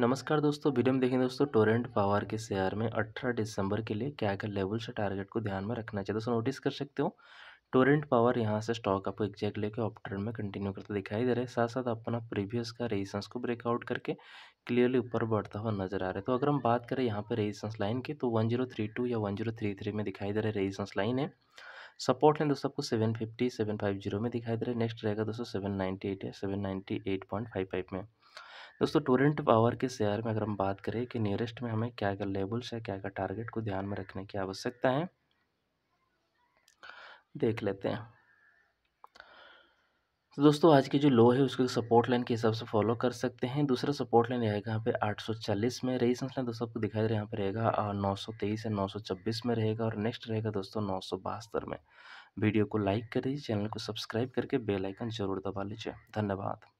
नमस्कार दोस्तों वीडियो में देखें दोस्तों टोरेंट पावर के शेयर में 18 दिसंबर के लिए क्या क्या लेवल से टारगेट को ध्यान में रखना चाहिए दोस्तों नोटिस कर सकते हो टोरेंट पावर यहाँ से स्टॉक आपको एग्जैक्ट लेके ऑप ट्रेंड में कंटिन्यू करता दिखाई दे रहा है साथ साथ अपना प्रीवियस का रेजिस्टेंस को ब्रेकआउट करके क्लियरली ऊपर बढ़ता हुआ नजर आ रहा है तो अगर हम बात करें यहाँ पर रेजिस्टेंस लाइन की तो वन या वन में दिखाई दे रहा है रेजिस्टेंस लाइन है सपोर्ट है दोस्तों आपको seven fifty seven five zero में दिखाई दे रहा है नेक्स्ट रहेगा दोस्तों सेवन नाइन्टी एट या seven eight point five five में दोस्तों टोरेंट पावर के शेयर में अगर हम बात करें कि नियरेस्ट में हमें क्या क्या लेवल्स है क्या क्या टारगेट को ध्यान में रखने की आवश्यकता है देख लेते हैं तो दोस्तों आज की जो लो है उसको सपोर्ट लाइन के हिसाब से फॉलो कर सकते हैं दूसरा सपोर्ट लाइन रहेगा यहाँ पे 840 में रही लाइन दोस्तों आपको दिखाई दे रहा है यहाँ पे रहेगा नौ सौ तेईस या नौ सौ छब्बीस में रहेगा और नेक्स्ट रहेगा दोस्तों नौ सौ बहत्तर में वीडियो को लाइक कर दीजिए चैनल को सब्सक्राइब करके बेलाइकन जरूर दबा लीजिए धन्यवाद